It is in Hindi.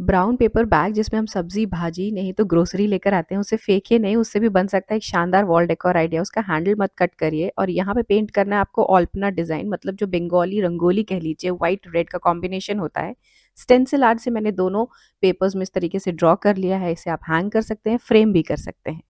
ब्राउन पेपर बैग जिसमें हम सब्जी भाजी नहीं तो ग्रोसरी लेकर आते हैं उसे फेंकिए नहीं उससे भी बन सकता है एक शानदार वॉल डेकोर आइडिया उसका हैंडल मत कट करिए और यहाँ पे पेंट करना है आपको ऑल्पना डिज़ाइन मतलब जो बंगाली रंगोली कह लीजिए व्हाइट रेड का कॉम्बिनेशन होता है स्टेंसिल आर्ट से मैंने दोनों पेपर्स में इस तरीके से ड्रॉ कर लिया है इसे आप हैंग कर सकते हैं फ्रेम भी कर सकते हैं